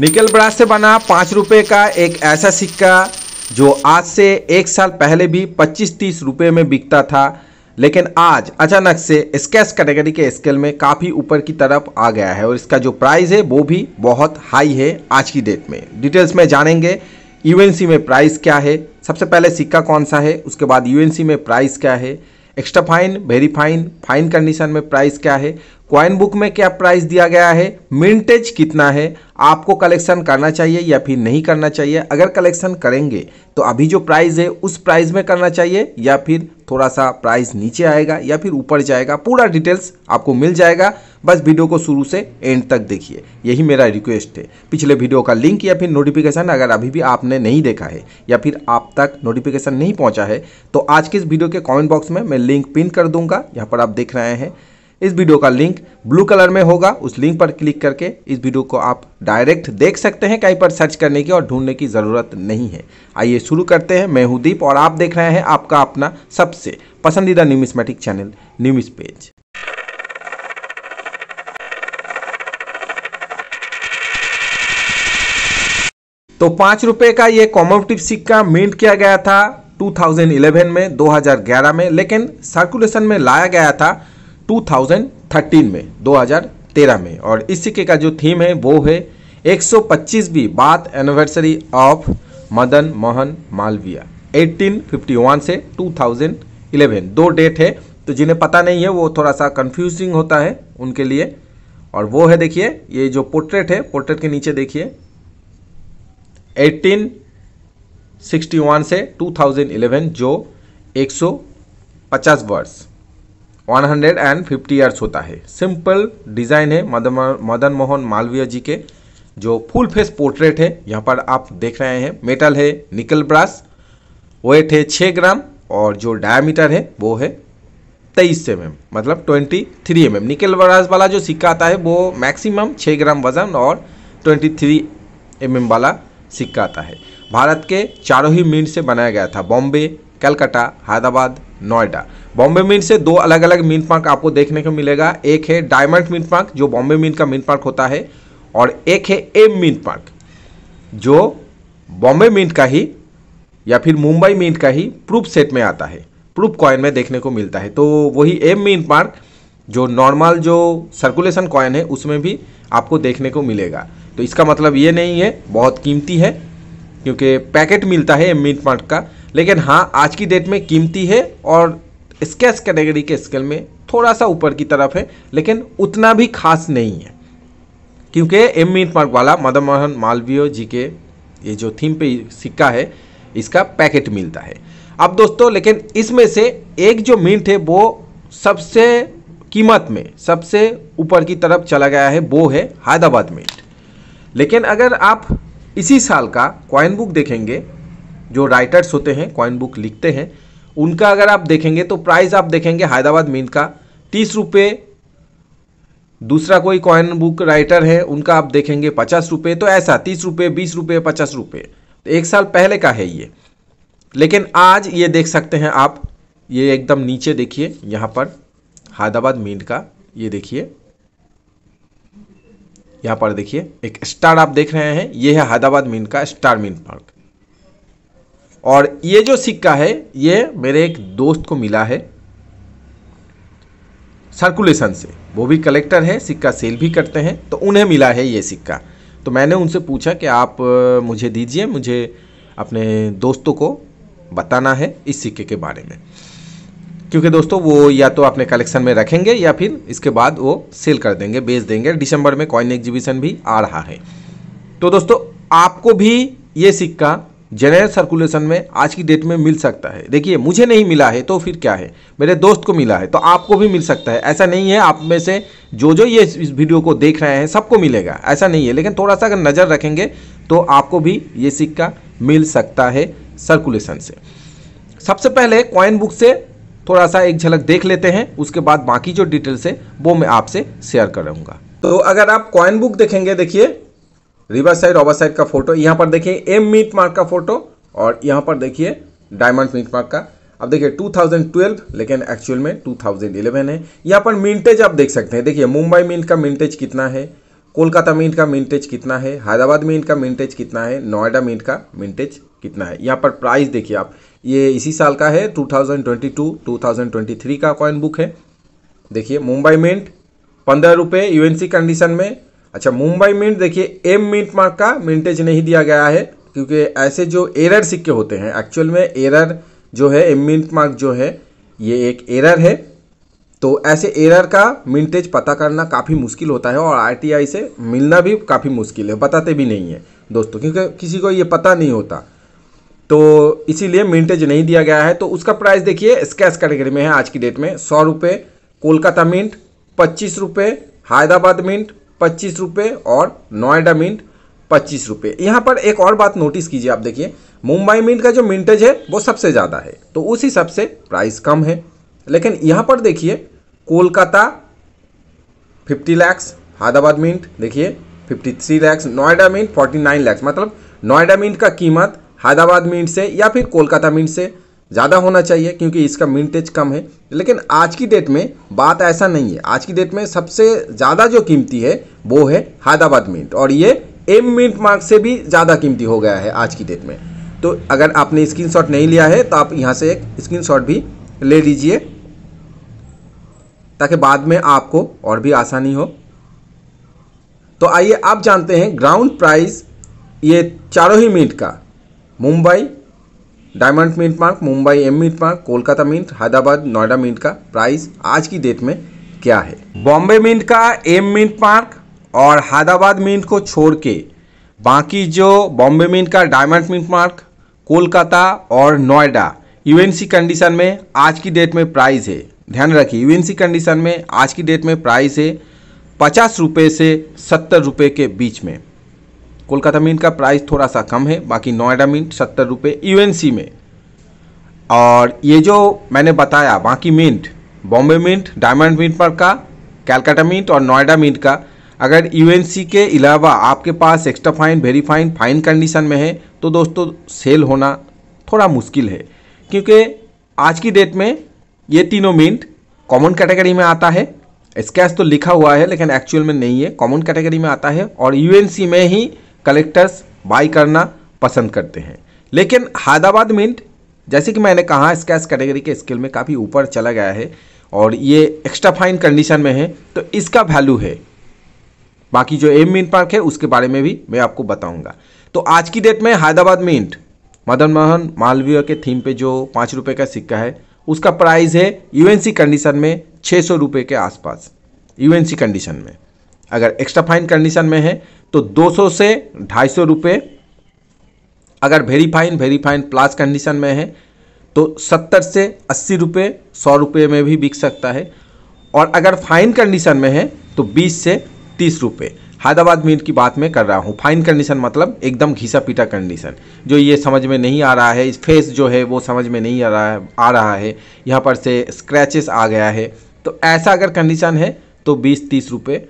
निकल ब्रास से बना पाँच रुपये का एक ऐसा सिक्का जो आज से एक साल पहले भी पच्चीस तीस रुपये में बिकता था लेकिन आज अचानक से स्केच कैटेगरी के स्केल में काफ़ी ऊपर की तरफ आ गया है और इसका जो प्राइस है वो भी बहुत हाई है आज की डेट में डिटेल्स में जानेंगे यूएनसी में प्राइस क्या है सबसे पहले सिक्का कौन सा है उसके बाद यूएनसी में प्राइस क्या है extra fine very fine fine condition में प्राइस क्या है क्वाइन बुक में क्या प्राइस दिया गया है मिंटेज कितना है आपको कलेक्शन करना चाहिए या फिर नहीं करना चाहिए अगर कलेक्शन करेंगे तो अभी जो प्राइस है उस प्राइस में करना चाहिए या फिर थोड़ा सा प्राइस नीचे आएगा या फिर ऊपर जाएगा पूरा डिटेल्स आपको मिल जाएगा बस वीडियो को शुरू से एंड तक देखिए यही मेरा रिक्वेस्ट है पिछले वीडियो का लिंक या फिर नोटिफिकेशन अगर अभी भी आपने नहीं देखा है या फिर आप तक नोटिफिकेशन नहीं पहुँचा है तो आज के इस वीडियो के कॉमेंट बॉक्स में मैं लिंक पिन कर दूंगा यहाँ पर आप देख रहे हैं इस वीडियो का लिंक ब्लू कलर में होगा उस लिंक पर क्लिक करके इस वीडियो को आप डायरेक्ट देख सकते हैं कहीं पर सर्च करने की और ढूंढने की ज़रूरत नहीं है आइए शुरू करते हैं मैं हूं दीप और आप देख रहे हैं आपका अपना सबसे पसंदीदा न्यूमिस्मेटिक चैनल न्यूमिस पेज तो पांच रुपए का ये कॉमोटिव सिक्का मिंट किया गया था 2011 में 2011 में लेकिन सर्कुलेशन में लाया गया था 2013 में 2013 में और इस सिक्के का जो थीम है वो है 125वीं बात एनिवर्सरी ऑफ मदन मोहन मालवीय 1851 से 2011 दो डेट है तो जिन्हें पता नहीं है वो थोड़ा सा कंफ्यूजिंग होता है उनके लिए और वो है देखिए ये जो पोर्ट्रेट है पोर्ट्रेट के नीचे देखिए 1861 से 2011 जो 150 वर्ष 150 इयर्स होता है सिंपल डिज़ाइन है मदन मोहन मालवीय जी के जो फुल फेस पोर्ट्रेट है यहाँ पर आप देख रहे हैं मेटल है निकल ब्रास वेट है छः ग्राम और जो डायमीटर है वो है तेईस एम एम मतलब twenty three M M nickel brass वाला जो सिक्का आता है वो मैक्सिमम छः ग्राम वजन और ट्वेंटी थ्री एम एम वाला सिक्का आता है भारत के चारों ही मीट से बनाया गया था बॉम्बे कलकत्ता हैदराबाद नोएडा बॉम्बे मिंट से दो अलग अलग मिंट पार्क आपको देखने को मिलेगा एक है डायमंड मिंट पार्क जो बॉम्बे मिंट का मिंट पार्क होता है और एक है एम मिंट पार्क जो बॉम्बे मिंट का ही या फिर मुंबई मिंट का ही प्रूफ सेट में आता है प्रूफ कॉइन में देखने को मिलता है तो वही एम मिंट पार्क जो नॉर्मल जो सर्कुलेशन कॉइन है उसमें भी आपको देखने को मिलेगा तो इसका मतलब ये नहीं है बहुत कीमती है क्योंकि पैकेट मिलता है एम मिंट पार्क का लेकिन हाँ आज की डेट में कीमती है और स्केच कैटेगरी के स्केल में थोड़ा सा ऊपर की तरफ है लेकिन उतना भी खास नहीं है क्योंकि एम मीट मार्क वाला मदन मोहन मालवीय जी के ये जो थीम पे सिक्का है इसका पैकेट मिलता है अब दोस्तों लेकिन इसमें से एक जो मिंट है वो सबसे कीमत में सबसे ऊपर की तरफ चला गया है वो है हैदराबाद मिंट लेकिन अगर आप इसी साल का क्वाइन बुक देखेंगे जो राइटर्स होते हैं कॉइन बुक लिखते हैं उनका अगर आप देखेंगे तो प्राइस आप देखेंगे हैदराबाद मिंट का तीस रुपये दूसरा कोई कॉइन बुक राइटर है उनका आप देखेंगे पचास रुपये तो ऐसा तीस रुपये बीस रुपये पचास रुपये तो एक साल पहले का है ये लेकिन आज ये देख सकते हैं आप ये एकदम नीचे देखिए यहाँ पर हैदराबाद मिंट का ये देखिए यहाँ पर देखिए एक स्टार आप देख रहे हैं ये है हैदराबाद मिंट का स्टार मिंट पार्क और ये जो सिक्का है ये मेरे एक दोस्त को मिला है सर्कुलेशन से वो भी कलेक्टर है सिक्का सेल भी करते हैं तो उन्हें मिला है ये सिक्का तो मैंने उनसे पूछा कि आप मुझे दीजिए मुझे अपने दोस्तों को बताना है इस सिक्के के बारे में क्योंकि दोस्तों वो या तो अपने कलेक्शन में रखेंगे या फिर इसके बाद वो सेल कर देंगे बेच देंगे दिसंबर में कॉइन एग्जीबिशन भी आ रहा है तो दोस्तों आपको भी ये सिक्का जनरल सर्कुलेशन में आज की डेट में मिल सकता है देखिए मुझे नहीं मिला है तो फिर क्या है मेरे दोस्त को मिला है तो आपको भी मिल सकता है ऐसा नहीं है आप में से जो जो ये इस वीडियो को देख रहे हैं सबको मिलेगा ऐसा नहीं है लेकिन थोड़ा सा अगर नज़र रखेंगे तो आपको भी ये सिक्का मिल सकता है सर्कुलेशन से सबसे पहले कॉइन बुक से थोड़ा सा एक झलक देख लेते हैं उसके बाद बाकी जो डिटेल्स है वो मैं आपसे शेयर करूँगा तो अगर आप कॉइन बुक देखेंगे देखिए रिवर साइड ओवर साइड का फोटो यहाँ पर देखिए एम मीट मार्क का फोटो और यहाँ पर देखिए डायमंड मीट मार्क का अब देखिए 2012 लेकिन एक्चुअल में 2011 है यहाँ पर मिंटेज आप देख सकते हैं देखिए मुंबई मीट का मिंटेज कितना है कोलकाता मीट का मिंटेज कितना है हैदराबाद मीट का मिंटेज कितना है नोएडा मीट का मिनटेज कितना है यहाँ पर प्राइस देखिए आप ये इसी साल का है 2022 2023 का कॉइन बुक है देखिए मुंबई मिंट पंद्रह रुपये यूएनसी कंडीशन में अच्छा मुंबई मिंट देखिए एम मिंट मार्क का मिंटेज नहीं दिया गया है क्योंकि ऐसे जो एरर सिक्के होते हैं एक्चुअल में एरर जो है एम मिंट मार्क जो है ये एक एरर है तो ऐसे एरर का मिंटेज पता करना काफ़ी मुश्किल होता है और आरटीआई से मिलना भी काफ़ी मुश्किल है बताते भी नहीं है दोस्तों क्योंकि किसी को ये पता नहीं होता तो इसीलिए मिंटेज नहीं दिया गया है तो उसका प्राइस देखिए स्कैश कैटेगरी में है आज की डेट में सौ रुपये कोलकाता मिंट पच्चीस रुपये हैदराबाद मिंट पच्चीस रुपये और नोएडा मिंट पच्चीस रुपये यहाँ पर एक और बात नोटिस कीजिए आप देखिए मुंबई मिंट का जो मिंटेज है वो सबसे ज़्यादा है तो उस हिसाब से प्राइस कम है लेकिन यहाँ पर देखिए कोलकाता फिफ्टी लैक्स हैदराबाद मिंट देखिए fifty three lakhs Noida mint forty nine lakhs मतलब नोएडा मिंट का कीमत हैदराबाद मिंट से या फिर कोलकाता मिंट से ज़्यादा होना चाहिए क्योंकि इसका मिनटेज कम है लेकिन आज की डेट में बात ऐसा नहीं है आज की डेट में सबसे ज़्यादा जो कीमती है वो है हैदराबाद मिनट और ये एम मिनट मार्क से भी ज़्यादा कीमती हो गया है आज की डेट में तो अगर आपने स्क्रीन नहीं लिया है तो आप यहाँ से एक स्क्रीन भी ले लीजिए ताकि बाद में आपको और भी आसानी हो तो आइए आप जानते हैं ग्राउंड प्राइस ये चारों ही मिनट का Mumbai diamond mint mark Mumbai M mint mark Kolkata mint Hyderabad Noida mint का प्राइस आज की डेट में क्या है बॉम्बे मिंट का एम मिंट मार्क और हैदराबाद मिंट को छोड़ के बाकी जो बॉम्बे मिंट का डायमंड मिंट मार्क कोलकाता और नोएडा यूएनसी कंडीशन में आज की डेट में प्राइस है ध्यान रखिए यूएनसी कंडीशन में आज की डेट में प्राइस है पचास रुपये से सत्तर रुपये के बीच में कोलकाता मिंट का प्राइस थोड़ा सा कम है बाकी नोएडा मिंट सत्तर रुपये यूएनसी में और ये जो मैंने बताया बाकी mint Bombay mint diamond mint पर का कैलकाटा मिंट और नोएडा मिंट का अगर यूएनसी के अलावा आपके पास extra fine very fine fine condition में है तो दोस्तों सेल होना थोड़ा मुश्किल है क्योंकि आज की डेट में ये तीनों मिंट कॉमन कैटेगरी में आता है स्कैच तो लिखा हुआ है लेकिन एक्चुअल में नहीं है कॉमन कैटेगरी में आता है और यूएनसी में ही कलेक्टर्स बाई करना पसंद करते हैं लेकिन हैदराबाद मिंट जैसे कि मैंने कहा इसका इस कैटेगरी के स्केल में काफ़ी ऊपर चला गया है और ये एक्स्ट्रा फाइन कंडीशन में है तो इसका वैल्यू है बाकी जो एम मिंट पार्क है उसके बारे में भी मैं आपको बताऊंगा तो आज की डेट में हैदराबाद मिंट मदन मोहन मालवीय के थीम पे जो पाँच रुपये का सिक्का है उसका प्राइस है यूएनसी कंडीशन में छः सौ रुपये के आसपास यूएनसी कंडीशन में अगर एक्स्ट्रा फाइन कंडीशन में है तो 200 से ढाई सौ रुपये अगर वेरीफाइन वेरीफाइन प्लस कंडीशन में है तो 70 से अस्सी रुपये सौ रुपये में भी बिक सकता है और अगर फाइन कंडीशन में है तो 20 से 30 रुपये हैदराबाद मीट की बात मैं कर रहा हूँ फाइन कंडीशन मतलब एकदम घिसा पीटा कंडीशन जो ये समझ में नहीं आ रहा है इस फेस जो है वो समझ में नहीं आ रहा है आ रहा है यहाँ पर से स्क्रैचेस आ गया है तो ऐसा अगर कंडीशन है तो बीस तीस रुपये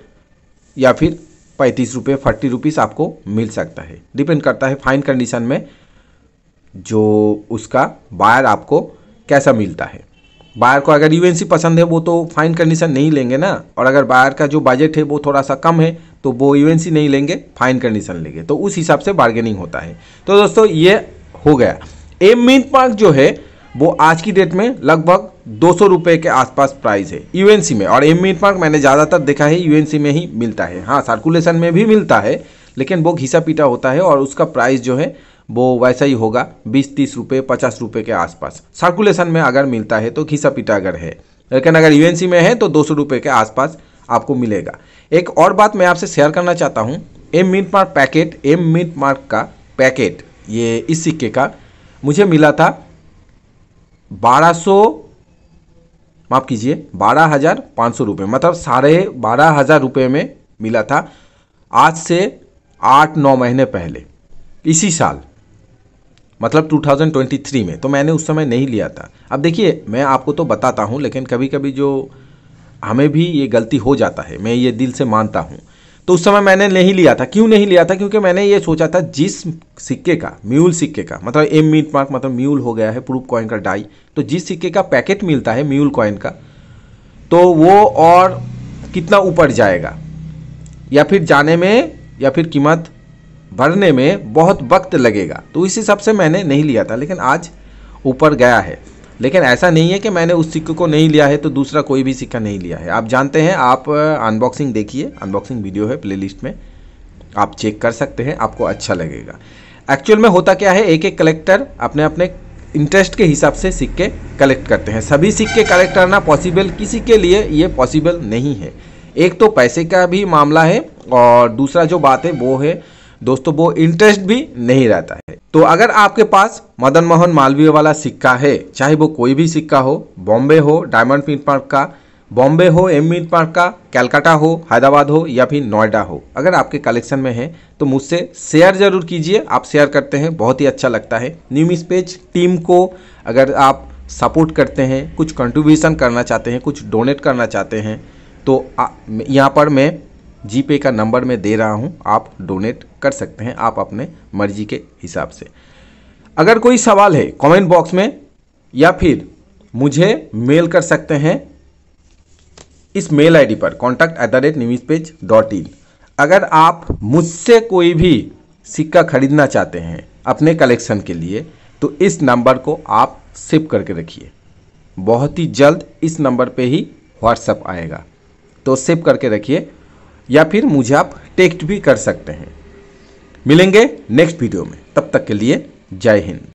या फिर पैंतीस रुपये फोर्टी रुपीज़ आपको मिल सकता है डिपेंड करता है फाइन कंडीशन में जो उसका बायर आपको कैसा मिलता है बायर को अगर यूएनसी पसंद है वो तो फाइन कंडीशन नहीं लेंगे ना और अगर बायर का जो बजट है वो थोड़ा सा कम है तो वो यूएनसी नहीं लेंगे फाइन कंडीशन लेंगे तो उस हिसाब से बार्गेनिंग होता है तो दोस्तों ये हो गया एम मीन पार्क जो है वो आज की डेट में लगभग दो सौ रुपये के आसपास प्राइस है यूएनसी में और एम मार्क मैंने ज़्यादातर देखा है यूएनसी में ही मिलता है हाँ सर्कुलेशन में भी मिलता है लेकिन वो घिसा पीटा होता है और उसका प्राइस जो है वो वैसा ही होगा बीस तीस रुपये पचास रुपये के आसपास सर्कुलेशन में अगर मिलता है तो घिसा पीटा अगर है लेकिन अगर यू में है तो दो सौ रुपये के आसपास आपको मिलेगा एक और बात मैं आपसे शेयर करना चाहता हूँ M mint mark packet M mint mark का पैकेट ये इस सिक्के का मुझे मिला था बारह सौ माफ़ कीजिए बारह हज़ार पाँच सौ रुपये मतलब साढ़े बारह हज़ार रुपये में मिला था आज से आठ नौ महीने पहले इसी साल मतलब 2023 में तो मैंने उस समय नहीं लिया था अब देखिए मैं आपको तो बताता हूँ लेकिन कभी कभी जो हमें भी ये गलती हो जाता है मैं ये दिल से मानता हूँ तो उस समय मैंने नहीं लिया था क्यों नहीं लिया था क्योंकि मैंने ये सोचा था जिस सिक्के का म्यूल सिक्के का मतलब एम मीट मार्क मतलब म्यूल हो गया है प्रूफ कॉइन का डाई तो जिस सिक्के का पैकेट मिलता है म्यूल कॉइन का तो वो और कितना ऊपर जाएगा या फिर जाने में या फिर कीमत भरने में बहुत वक्त लगेगा तो इस हिसाब से मैंने नहीं लिया था लेकिन आज ऊपर गया है लेकिन ऐसा नहीं है कि मैंने उस सिक्के को नहीं लिया है तो दूसरा कोई भी सिक्का नहीं लिया है आप जानते हैं आप अनबॉक्सिंग देखिए अनबॉक्सिंग वीडियो है प्लेलिस्ट में आप चेक कर सकते हैं आपको अच्छा लगेगा एक्चुअल में होता क्या है एक एक कलेक्टर अपने अपने इंटरेस्ट के हिसाब से सिक्के कलेक्ट करते हैं सभी सिक्के कलेक्ट करना पॉसिबल किसी के लिए ये पॉसिबल नहीं है एक तो पैसे का भी मामला है और दूसरा जो बात है वो है दोस्तों वो इंटरेस्ट भी नहीं रहता है तो अगर आपके पास मदन मोहन मालवीय वाला सिक्का है चाहे वो कोई भी सिक्का हो बॉम्बे हो डायमंड मिट पार्क का बॉम्बे हो एम मीट पार्क का कैलकाटा हो हैदराबाद हो या फिर नोएडा हो अगर आपके कलेक्शन में है तो मुझसे शेयर ज़रूर कीजिए आप शेयर करते हैं बहुत ही अच्छा लगता है न्यूमिस पेज टीम को अगर आप सपोर्ट करते हैं कुछ कंट्रीब्यूशन करना चाहते हैं कुछ डोनेट करना चाहते हैं तो यहाँ पर मैं जीपे का नंबर मैं दे रहा हूँ आप डोनेट कर सकते हैं आप अपने मर्जी के हिसाब से अगर कोई सवाल है कमेंट बॉक्स में या फिर मुझे मेल कर सकते हैं इस मेल आईडी पर contact at the rate news page dot in अगर आप मुझसे कोई भी सिक्का खरीदना चाहते हैं अपने कलेक्शन के लिए तो इस नंबर को आप सेव करके रखिए बहुत ही जल्द इस नंबर पे ही व्हाट्सअप आएगा तो सेव करके रखिए या फिर मुझे आप टेक्स्ट भी कर सकते हैं मिलेंगे नेक्स्ट वीडियो में तब तक के लिए जय हिंद